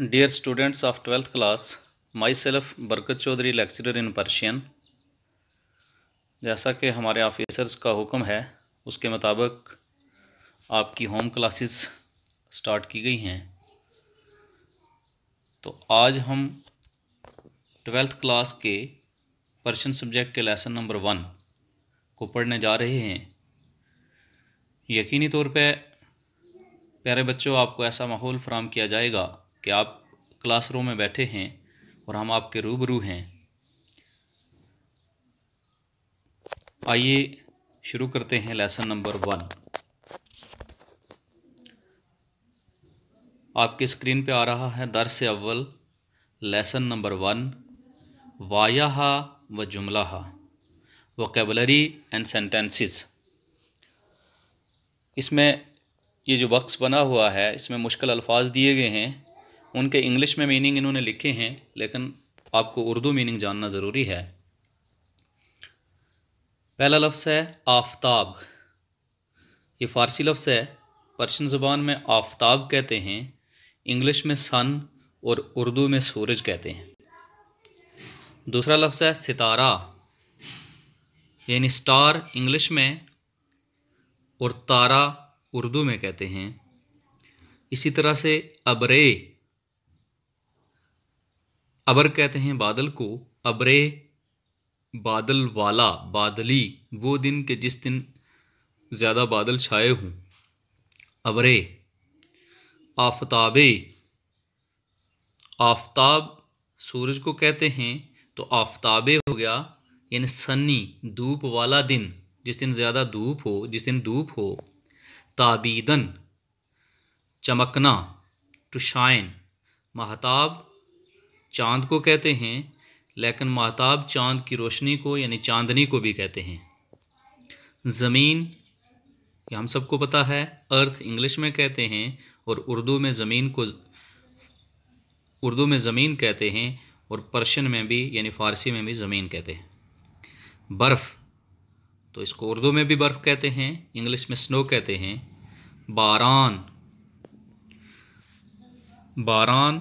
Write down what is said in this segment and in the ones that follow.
dear students of twelfth class myself Barkat Chaudhary lecturer in Persian जैसा कि हमारे officers का हुक्म है उसके मुताबिक आपकी होम क्लासेस स्टार्ट की गई हैं तो आज हम ट्वेल्थ क्लास के पर्शियन सब्जेक्ट के लेसन नंबर वन को पढ़ने जा रहे हैं यकीनी तौर पर प्यारे बच्चों आपको ऐसा माहौल फ्राहम किया जाएगा कि आप क्लासरूम में बैठे हैं और हम आपके रूबरू हैं आइए शुरू करते हैं लेसन नंबर वन आपके स्क्रीन पे आ रहा है दर से अव्वल लेसन नंबर वन वाया व जुमला वोकेबलरी एंड सेंटेंसेस इसमें ये जो बक्स बना हुआ है इसमें मुश्किल अल्फाज दिए गए हैं उनके इंग्लिश में मीनिंग इन्होंने लिखे हैं लेकिन आपको उर्दू मीनिंग जानना ज़रूरी है पहला लफ्ज़ है आफताब ये फ़ारसी लफ्ज़ है पर्शियन ज़बान में आफताब कहते हैं इंग्लिश में सन और उर्दू में सूरज कहते हैं दूसरा लफ्ज़ है सितारा यानी स्टार इंग्लिश में और तारा उर्दू में कहते हैं इसी तरह से अबरे अबर कहते हैं बादल को अबरे बादल वाला बादली वो दिन के जिस दिन ज़्यादा बादल छाए हों अबरे आफताबे आफताब सूरज को कहते हैं तो आफताबे हो गया यानी सन्नी धूप वाला दिन जिस दिन ज़्यादा धूप हो जिस दिन धूप हो ताबीदन चमकना टू शाइन महताब चांद को कहते हैं लेकिन महताब चांद की रोशनी को यानी चांदनी को भी कहते हैं ज़मीन ये हम सबको पता है अर्थ इंग्लिश में कहते हैं और उर्दू में ज़मीन को उर्दू में ज़मीन कहते हैं और पर्शियन में भी यानी फ़ारसी में भी ज़मीन कहते हैं बर्फ़ तो इसको उर्दू में भी बर्फ़ कहते हैं इंग्लिश में स्नो कहते हैं बारान बारान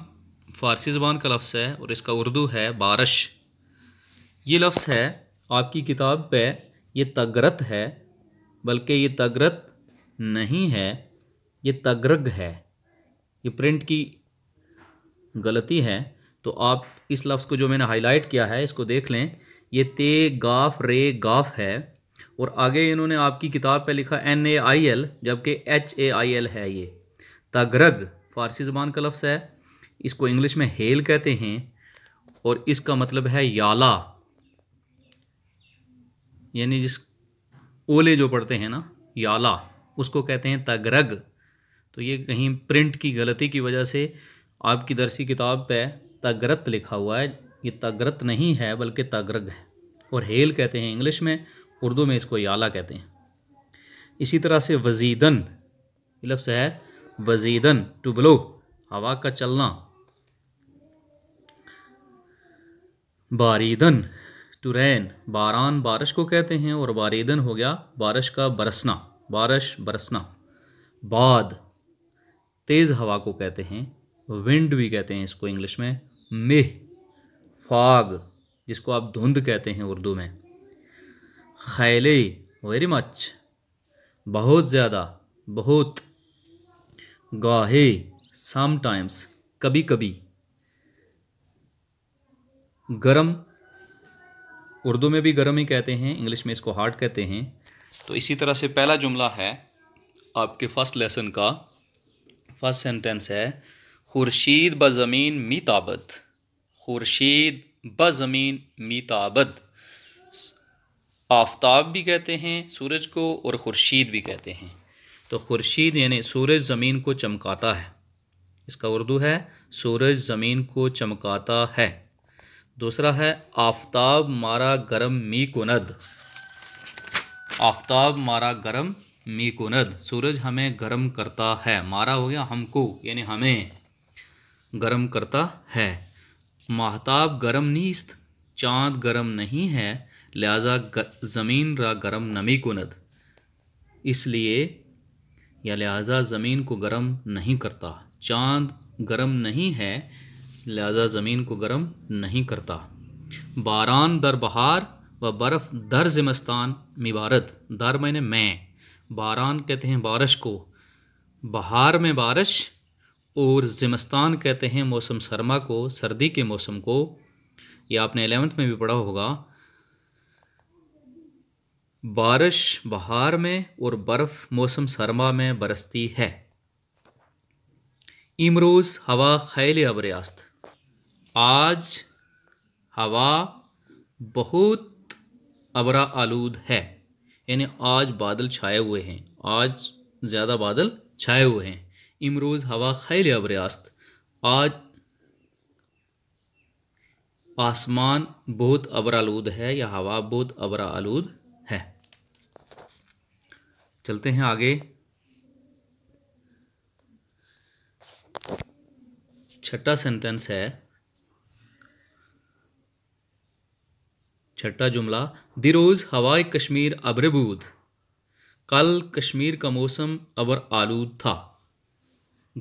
फ़ारसी ज़बान का लफ्ज़ है और इसका उर्दू है बारश ये लफ्ज़ है आपकी किताब पे ये तगरत है बल्कि ये तगरत नहीं है ये तगरग है ये प्रिंट की गलती है तो आप इस लफ्ज़ को जो मैंने हाईलाइट किया है इसको देख लें ये ते गाफ रे गाफ है और आगे इन्होंने आपकी किताब पे लिखा एन ए आई एल जबकि एच ए आई एल है ये तगरग फ़ारसी ज़बान का लफ्ज़ है इसको इंग्लिश में हेल कहते हैं और इसका मतलब है याला यानी जिस ओले जो पढ़ते हैं ना याला उसको कहते हैं तगरग तो ये कहीं प्रिंट की गलती की वजह से आपकी दरसी किताब पे तगरत लिखा हुआ है ये तगरत नहीं है बल्कि तगरग है और हेल कहते हैं इंग्लिश में उर्दू में इसको याला कहते हैं इसी तरह से वजीदन लफ्स है वजीदन टू ब्लो हवा का चलना बारीदन रैन बारान बारिश को कहते हैं और बारीदन हो गया बारिश का बरसना बारिश बरसना बाद तेज़ हवा को कहते हैं विंड भी कहते हैं इसको इंग्लिश में मेह फाग जिसको आप धुंध कहते हैं उर्दू में खैले वेरी मच बहुत ज़्यादा बहुत गाहे समटाइम्स कभी कभी गरम उर्दू में भी गरम ही कहते हैं इंग्लिश में इसको हार्ड कहते हैं तो इसी तरह से पहला जुमला है आपके फर्स्ट लेसन का फर्स्ट सेंटेंस है खुर्शीद ब ज़मीन मीताबद खुर्शीद ब ज़मीन मीताबद आफ्ताब भी कहते हैं सूरज को और खुर्शीद भी कहते हैं तो खुर्शीद यानी सूरज ज़मीन को चमकाता है इसका उर्दू है सूरज ज़मीन को चमकाता है दूसरा है आफ्ताब मारा गरम मी कुनद आफ्ताब मारा गरम मी कुनद सूरज हमें गरम करता है मारा हो गया हमको यानी हमें गरम करता है महताब गरम नीस्त चाँद गरम नहीं है लिहाजा ज़मीन रा गरम नमी कुनद इसलिए या लिहाजा ज़मीन को गरम नहीं करता चाँद गरम नहीं है लिहाजा ज़मीन को गर्म नहीं करता बारान दर बहार व बर्फ़ दर ज़िमस्तान मिबारत दर मैंने मैं बारान कहते हैं बारिश को बहार में बारिश और जमस्तान कहते हैं मौसम सरमा को सर्दी के मौसम को यह आपने एलेवंथ में भी पढ़ा होगा बारिश बहार में और बर्फ़ मौसम सरमा में बरसती है इमरोज़ हवा खैल अबरयास्त आज हवा बहुत अबरा आलूद है यानी आज बादल छाए हुए हैं आज ज़्यादा बादल छाए हुए हैं इमरोज़ हवा खैल अबरयास्त आज आसमान बहुत अबरा आलूद है या हवा बहुत अबरा आलूद है चलते हैं आगे छठा सेंटेंस है छठा जुमला दिरोज़ हवाए कश्मीर अब्रबूद कल कश्मीर का मौसम अबर आलूद था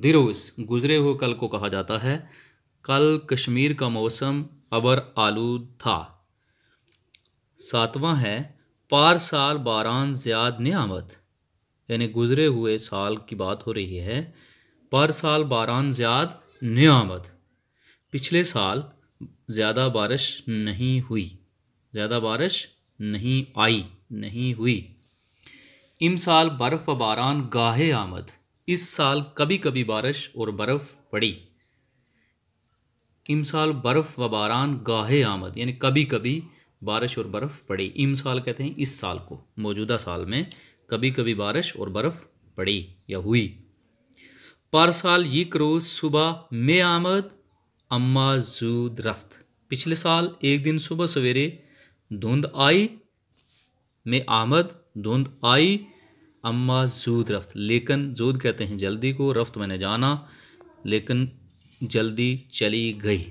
दिरोज़ गुजरे हुए कल को कहा जाता है कल कश्मीर का मौसम अबर आलूद था सातवां है पार साल बारान ज़्याद नियामत यानी गुजरे हुए साल की बात हो रही है पर साल बारान ज़्याद नियामत पिछले साल ज़्यादा बारिश नहीं हुई ज़्यादा बारिश नहीं आई नहीं हुई इम साल बर्फ़ व बारान गाहे आमद इस साल कभी कभी बारिश और बर्फ़ पड़ी इम साल बर्फ़ व बारान गाहे आमद यानी कभी कभी बारिश और बर्फ़ पड़ी इम साल कहते हैं इस साल को मौजूदा साल में कभी कभी बारिश और बर्फ़ पड़ी या हुई पारसाल ये करोज सुबह मे आमद अम्मा जूद रफ्त पिछले साल एक दिन सुबह सवेरे धुंध आई मे आमद धुंध आई अम्मा जूद रफ्त लेकिन जूद कहते हैं जल्दी को रफ्त मैंने जाना लेकिन जल्दी चली गई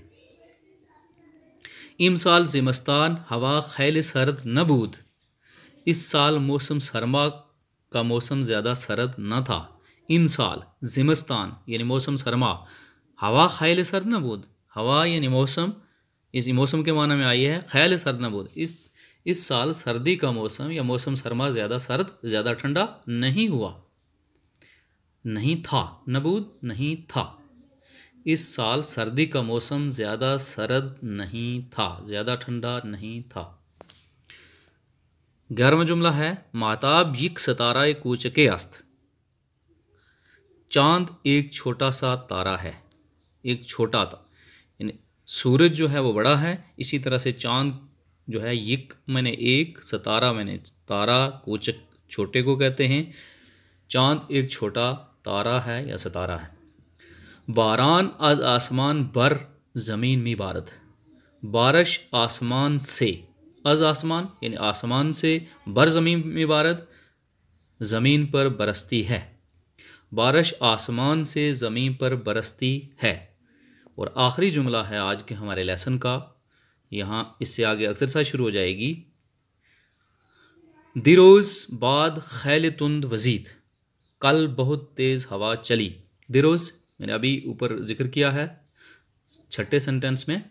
इम साल जिमस्तान हवा खैल सर्द न बूद इस साल मौसम सरमा का मौसम ज़्यादा सर्द न था इन साल ज़िमस्तान यानी मौसम सरमा हवा ख्याल नबूद हवा यानी मौसम इस मौसम के माना में आई है ख्याल नबूद इस इस साल सर्दी का मौसम या मौसम सरमा ज़्यादा सर्द ज़्यादा ठंडा नहीं हुआ नहीं था नबूद नहीं था इस साल सर्दी का मौसम ज़्यादा सर्द नहीं था ज़्यादा ठंडा नहीं था ग्यारहवा जुमला है माताब यिक सतारा कूच के अस्त चांद एक छोटा सा तारा है एक छोटा था यानी सूरज जो है वो बड़ा है इसी तरह से चांद जो है एक मैंने एक सतारा मैंने तारा कोचक छोटे को कहते हैं चांद एक छोटा तारा है या सतारा है बारान आज आसमान बर ज़मीन में भारत बारिश आसमान से अज आसमान यानी आसमान से बर ज़मीन में भारत ज़मीन पर बरसती है बारिश आसमान से ज़मीन पर बरसती है और आखिरी जुमला है आज के हमारे लेसन का यहाँ इससे आगे एक्सरसाइज शुरू हो जाएगी दिरोज़ बाद खैल तुंद वजीद कल बहुत तेज़ हवा चली दिरोज़ मैंने अभी ऊपर जिक्र किया है छठे सेंटेंस में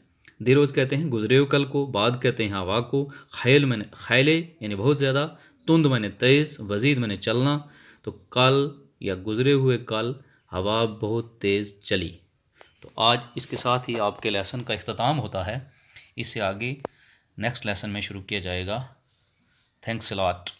दिरोज़ कहते हैं गुजरे हो कल को बाद कहते हैं हवा को खैल मैंने खैले यानी बहुत ज़्यादा तुंद मैंने तेज़ वजीद मैंने चलना तो कल या गुज़रे हुए कल हवा बहुत तेज़ चली तो आज इसके साथ ही आपके लेसन का अख्ताम होता है इससे आगे नेक्स्ट लेसन में शुरू किया जाएगा थैंक्स लॉट